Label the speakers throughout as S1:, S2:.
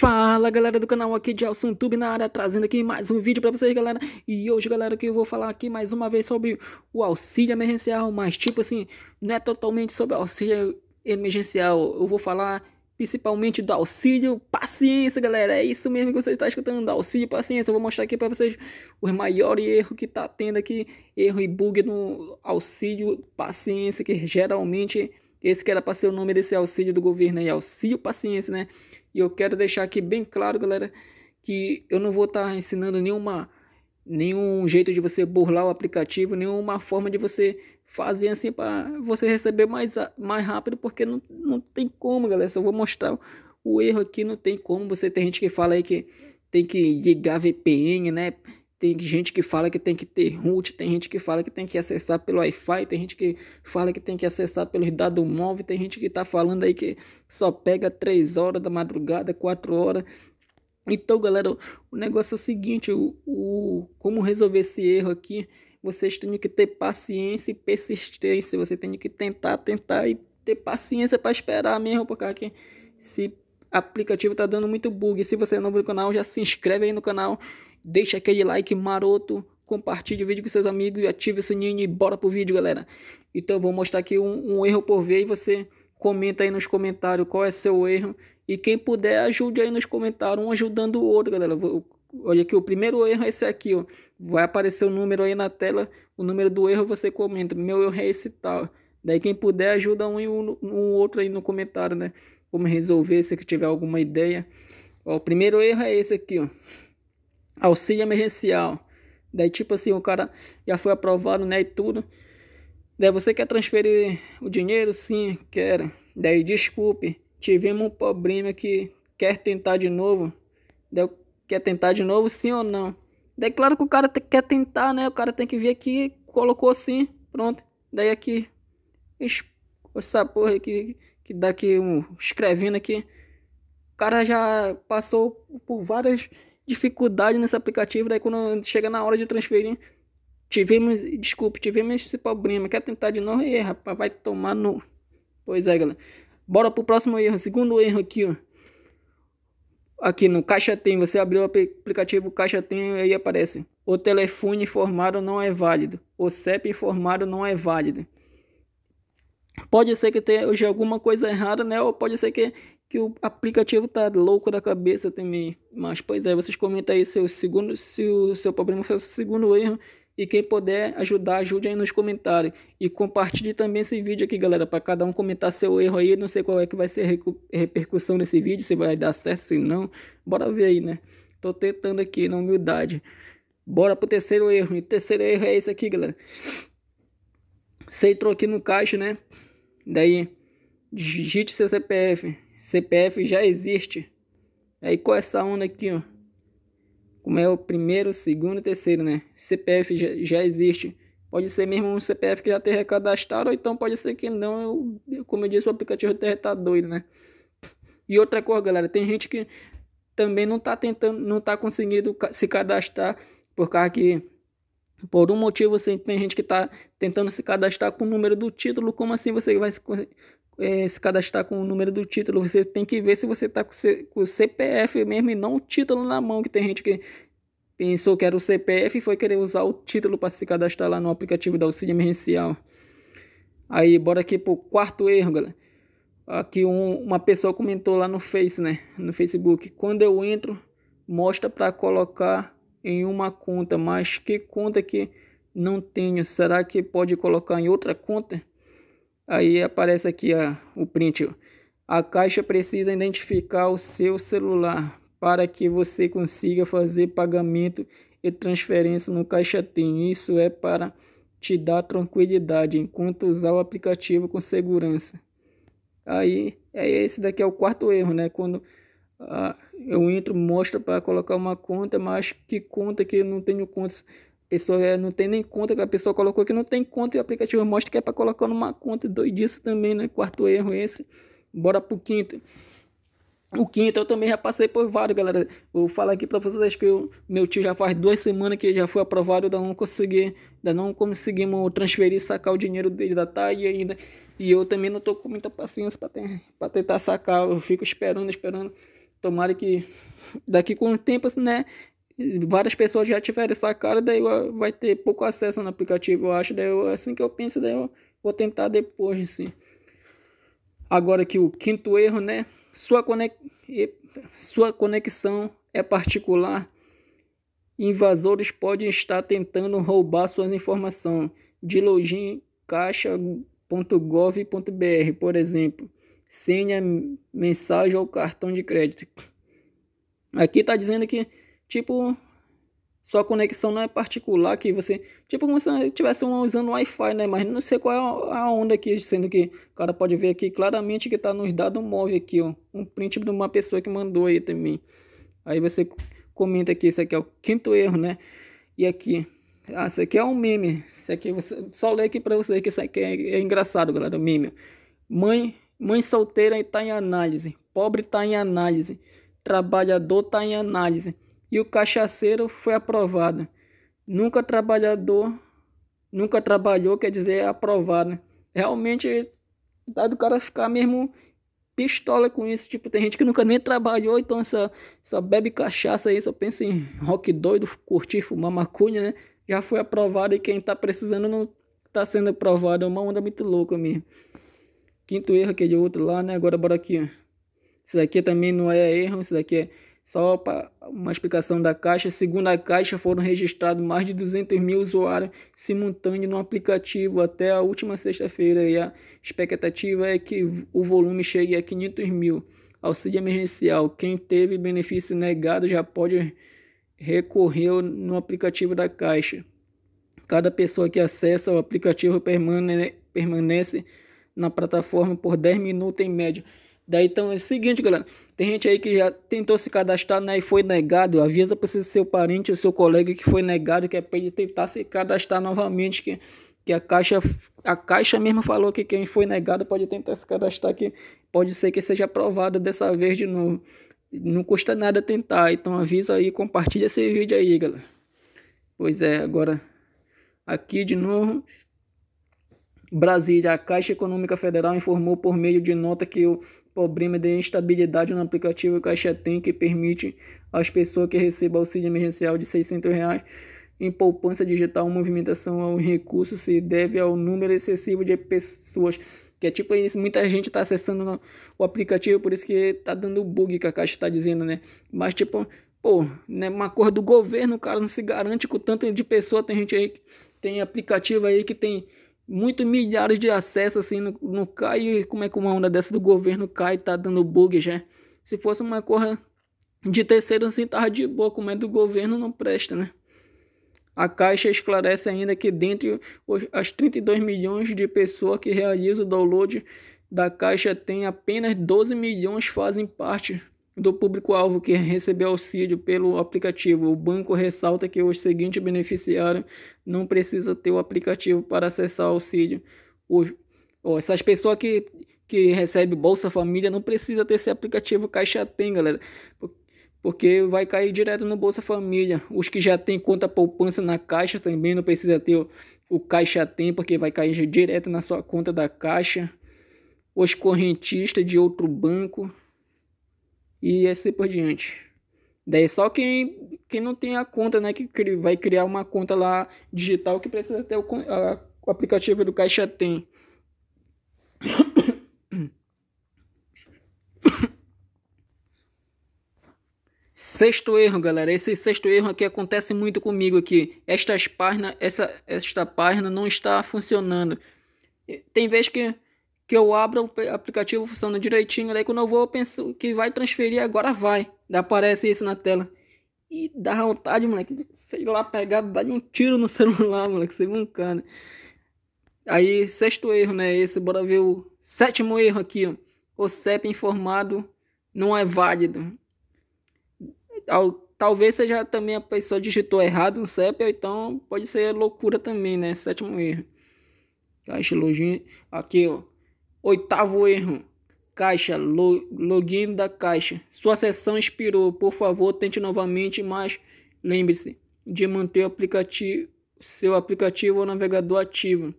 S1: Fala galera do canal, aqui de é Alson Tube na área, trazendo aqui mais um vídeo para vocês galera E hoje galera que eu vou falar aqui mais uma vez sobre o auxílio emergencial Mas tipo assim, não é totalmente sobre auxílio emergencial Eu vou falar principalmente do auxílio paciência galera É isso mesmo que você está escutando, do auxílio paciência Eu vou mostrar aqui para vocês os maiores erros que tá tendo aqui Erro e bug no auxílio paciência que geralmente... Esse que era para ser o nome desse auxílio do governo aí, auxílio paciência né e eu quero deixar aqui bem claro, galera, que eu não vou estar tá ensinando nenhuma nenhum jeito de você burlar o aplicativo, nenhuma forma de você fazer assim para você receber mais mais rápido, porque não, não tem como, galera. Só vou mostrar o erro aqui, não tem como. Você tem gente que fala aí que tem que ligar VPN, né? Tem gente que fala que tem que ter root, tem gente que fala que tem que acessar pelo Wi-Fi, tem gente que fala que tem que acessar pelos dados móveis, tem gente que tá falando aí que só pega 3 horas da madrugada, 4 horas. Então, galera, o negócio é o seguinte, o, o como resolver esse erro aqui, vocês têm que ter paciência e persistência, você tem que tentar, tentar e ter paciência para esperar mesmo, porque esse aplicativo tá dando muito bug. Se você é novo no canal, já se inscreve aí no canal deixa aquele like maroto, compartilhe o vídeo com seus amigos e ative o sininho e bora pro vídeo, galera. Então eu vou mostrar aqui um, um erro por ver e você comenta aí nos comentários qual é seu erro. E quem puder, ajude aí nos comentários, um ajudando o outro, galera. Vou, olha aqui, o primeiro erro é esse aqui, ó. Vai aparecer o um número aí na tela, o número do erro você comenta. Meu erro é esse tal. Daí quem puder, ajuda um e um, um outro aí no comentário, né? Como resolver, se tiver alguma ideia. Ó, o primeiro erro é esse aqui, ó auxílio emergencial. Daí, tipo assim, o cara já foi aprovado, né? E tudo. Daí, você quer transferir o dinheiro? Sim, quero. Daí, desculpe, tivemos um problema que quer tentar de novo. Daí, quer tentar de novo, sim ou não? Daí, claro que o cara quer tentar, né? O cara tem que vir aqui, colocou sim, pronto. Daí, aqui, essa porra aqui, que dá aqui um escrevendo aqui. O cara já passou por várias dificuldade nesse aplicativo, daí quando chega na hora de transferir, tivemos, desculpe, tivemos esse problema, quer tentar de novo? E rapaz, vai tomar no... Pois é, galera. Bora pro próximo erro, segundo erro aqui, ó. Aqui no Caixa Tem, você abriu o aplicativo Caixa Tem e aí aparece. O telefone informado não é válido. O CEP informado não é válido. Pode ser que hoje alguma coisa errada, né? Ou pode ser que, que o aplicativo tá louco da cabeça também. Mas, pois é, vocês comentem aí seu segundo, se o seu problema foi o segundo erro. E quem puder ajudar, ajude aí nos comentários. E compartilhe também esse vídeo aqui, galera, para cada um comentar seu erro aí. Não sei qual é que vai ser a repercussão desse vídeo, se vai dar certo, se não. Bora ver aí, né? Tô tentando aqui na humildade. Bora pro terceiro erro. E o terceiro erro é esse aqui, galera. Você entrou aqui no caixa, né? Daí, digite seu CPF. CPF já existe. Aí com é essa onda aqui, ó. Como é o primeiro, segundo terceiro, né? CPF já, já existe. Pode ser mesmo um CPF que já tenha cadastrado, ou então pode ser que não. Eu, como eu disse, o aplicativo até tá doido, né? E outra coisa, galera, tem gente que também não tá tentando, não tá conseguindo se cadastrar por causa que por um motivo, assim, tem gente que está tentando se cadastrar com o número do título. Como assim você vai se, é, se cadastrar com o número do título? Você tem que ver se você está com, o CPF mesmo e não o título na mão, que tem gente que pensou que era o CPF e foi querer usar o título para se cadastrar lá no aplicativo da auxílio emergencial. Aí, bora aqui para o quarto erro, galera. Aqui um, uma pessoa comentou lá no Face, né? No Facebook. Quando eu entro, mostra para colocar em uma conta, mas que conta que não tenho? Será que pode colocar em outra conta? Aí aparece aqui a, o print. A caixa precisa identificar o seu celular para que você consiga fazer pagamento e transferência no Caixa Tem. Isso é para te dar tranquilidade enquanto usar o aplicativo com segurança. Aí, aí é esse daqui é o quarto erro, né? Quando ah, eu entro, mostra para colocar uma conta, mas que conta que não tenho contas. Pessoa é, não tem nem conta que a pessoa colocou que não tem conta e o aplicativo mostra que é para colocar numa conta. Doidice também, né? Quarto erro esse. Bora pro quinto. O quinto eu também já passei por vários, galera. Vou falar aqui para vocês que o meu tio já faz duas semanas que já foi aprovado, da não consegui, da não conseguimos transferir, sacar o dinheiro dele da TAI tá ainda. E eu também não tô com muita paciência para tentar sacar, eu fico esperando, esperando. Tomara que daqui com o tempo, assim, né? Várias pessoas já tiverem sacado, daí vai ter pouco acesso no aplicativo, eu acho. Daí eu, assim que eu penso, daí eu vou tentar depois, assim. Agora que o quinto erro, né? Sua, conex... Sua conexão é particular. Invasores podem estar tentando roubar suas informações de login caixa.gov.br, por exemplo senha, mensagem ou cartão de crédito. Aqui tá dizendo que, tipo, sua conexão não é particular, que você, tipo, como se estivesse usando Wi-Fi, né? Mas não sei qual é a onda aqui, sendo que o cara pode ver aqui claramente que tá nos dados móveis aqui, ó. Um print de uma pessoa que mandou aí também. Aí você comenta aqui, esse aqui é o quinto erro, né? E aqui, ah, isso aqui é um meme. Isso aqui, você, só lê aqui para vocês que isso aqui é, é engraçado, galera, meme. Mãe Mãe solteira está em análise, pobre está em análise, trabalhador está em análise e o cachaceiro foi aprovado. Nunca trabalhador, nunca trabalhou, quer dizer, é aprovado. Realmente dá do cara ficar mesmo pistola com isso. Tipo, tem gente que nunca nem trabalhou, então só, só bebe cachaça aí, só pensa em rock doido, curtir, fumar maconha, né? Já foi aprovado e quem tá precisando não tá sendo aprovado. É uma onda muito louca mesmo. Quinto erro, aquele é outro lá, né? Agora bora aqui, Isso daqui também não é erro, isso daqui é só para uma explicação da Caixa. Segundo a Caixa, foram registrados mais de 200 mil usuários simultâneos no aplicativo até a última sexta-feira e a expectativa é que o volume chegue a 500 mil. Auxílio emergencial: quem teve benefício negado já pode recorrer no aplicativo da Caixa. Cada pessoa que acessa o aplicativo permane permanece na plataforma por 10 minutos em média. Daí então é o seguinte, galera. Tem gente aí que já tentou se cadastrar, né? E foi negado. Avisa para seu parente ou seu colega que foi negado, que é para ele tentar se cadastrar novamente. Que, que a caixa a caixa mesmo falou que quem foi negado pode tentar se cadastrar que pode ser que seja aprovado dessa vez de novo. Não custa nada tentar. Então avisa aí, compartilha esse vídeo aí, galera. Pois é, agora aqui de novo. Brasília, a Caixa Econômica Federal informou por meio de nota que o problema de instabilidade no aplicativo Caixa Tem, que permite às pessoas que recebam auxílio emergencial de R$ 600 reais em poupança digital, uma movimentação ao recurso se deve ao número excessivo de pessoas. Que é tipo isso, muita gente está acessando o aplicativo, por isso que tá dando bug que a Caixa está dizendo, né? Mas tipo, pô, né, uma coisa do governo, o cara não se garante com tanto de pessoa, tem gente aí, que tem aplicativo aí que tem muitos milhares de acessos assim não, não cai. Como é que uma onda dessa do governo cai tá dando bug já? Se fosse uma coisa de terceiro assim, tava de boa, como é do governo não presta, né? A Caixa esclarece ainda que dentre os, as 32 milhões de pessoas que realizam o download da Caixa tem apenas 12 milhões fazem parte do público-alvo que recebeu auxílio pelo aplicativo. O banco ressalta que os seguinte beneficiários não precisa ter o aplicativo para acessar o auxílio. Os, ó, essas pessoas que, que recebem Bolsa Família não precisa ter esse aplicativo Caixa Tem, galera. Porque vai cair direto no Bolsa Família. Os que já têm conta poupança na Caixa também não precisa ter o, o Caixa Tem, porque vai cair direto na sua conta da Caixa. Os correntistas de outro banco e assim por diante. Daí só quem, quem não tem a conta, né, que vai criar uma conta lá digital que precisa ter o, a, o aplicativo do Caixa Tem. Sexto erro, galera. Esse sexto erro aqui acontece muito comigo aqui. Estas páginas, essa, esta página não está funcionando. Tem vez que que eu abra o aplicativo, funciona direitinho. Daí quando eu vou, eu penso que vai transferir, agora vai. Daí aparece isso na tela. E dá vontade, moleque, sei lá, pegar, dar um tiro no celular, moleque, sem um cara. Aí, sexto erro, né? Esse, bora ver o sétimo erro aqui, ó. O CEP informado não é válido. Talvez seja também a pessoa digitou errado no CEP, então pode ser loucura também, né? Sétimo erro. Caixa tá, login. Aqui, ó. Oitavo erro. Caixa. Lo, login da caixa. Sua sessão expirou. Por favor, tente novamente, mas lembre-se de manter o aplicativo, seu aplicativo ou navegador ativo.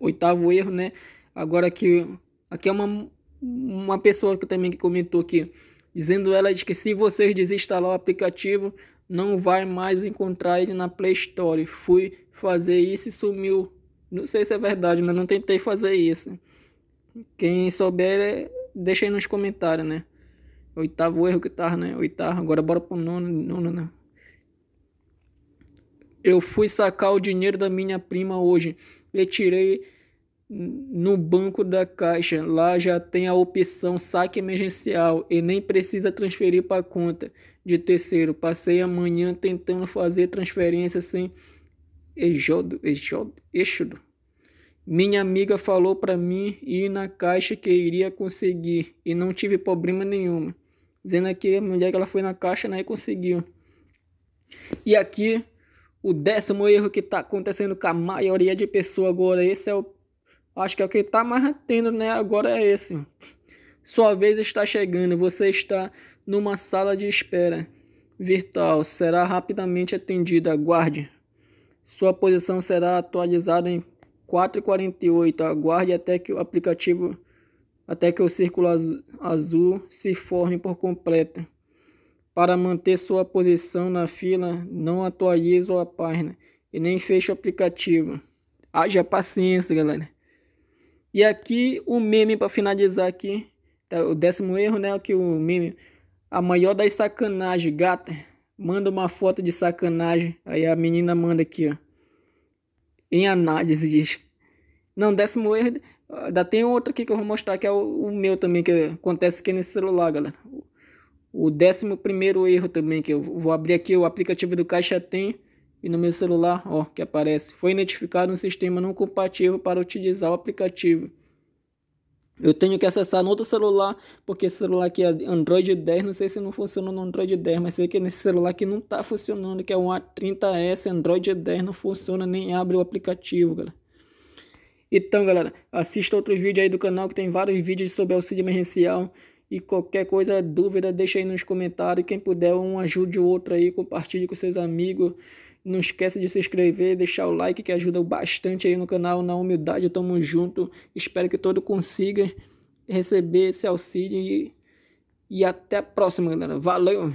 S1: Oitavo erro, né? Agora que aqui é uma, uma pessoa que também que comentou aqui, dizendo ela de que se vocês desinstalar o aplicativo, não vai mais encontrar ele na Play Store. Fui fazer isso e sumiu não sei se é verdade, mas não tentei fazer isso. Quem souber, é, deixa aí nos comentários, né? Oitavo erro que tava, né? Oitavo. Agora bora pro nono, nono, né? Eu fui sacar o dinheiro da minha prima hoje. E tirei no banco da caixa. Lá já tem a opção saque emergencial e nem precisa transferir para conta de terceiro. Passei a manhã tentando fazer transferência sem exodo, exodo, êxodo. Minha amiga falou para mim ir na caixa que iria conseguir e não tive problema nenhum. Dizendo que a mulher que ela foi na caixa né, e conseguiu. E aqui, o décimo erro que está acontecendo com a maioria de pessoas agora. Esse é o. Acho que é o que está mais tendo, né? Agora é esse. Sua vez está chegando. Você está numa sala de espera virtual. Será rapidamente atendida. Aguarde. Sua posição será atualizada em 4h48, aguarde até que o aplicativo, até que o círculo azul se forme por completo. Para manter sua posição na fila, não atualize a página e nem feche o aplicativo. Haja paciência, galera. E aqui o meme para finalizar aqui, tá, o décimo erro, né, que o meme a maior das sacanagem gata, manda uma foto de sacanagem. Aí a menina manda aqui, ó em análise diz não, décimo erro. Ainda tem outro aqui que eu vou mostrar, que é o, o meu também, que acontece aqui nesse celular, galera. O décimo primeiro erro também, que eu vou abrir aqui o aplicativo do Caixa Tem e no meu celular, ó, que aparece. Foi identificado um sistema não compatível para utilizar o aplicativo. Eu tenho que acessar no outro celular, porque esse celular aqui é Android 10, não sei se não funciona no Android 10, mas sei que nesse celular aqui não tá funcionando, que é um A30S Android 10, não funciona, nem abre o aplicativo, galera. Então, galera, assista outros vídeos aí do canal que tem vários vídeos sobre auxílio emergencial. E qualquer coisa, dúvida, deixa aí nos comentários. Quem puder, um ajude o outro aí, compartilhe com seus amigos. Não esquece de se inscrever, deixar o like que ajuda bastante aí no canal. Na humildade, tamo junto. Espero que todo consiga receber esse auxílio. E, e até a próxima, galera. Valeu!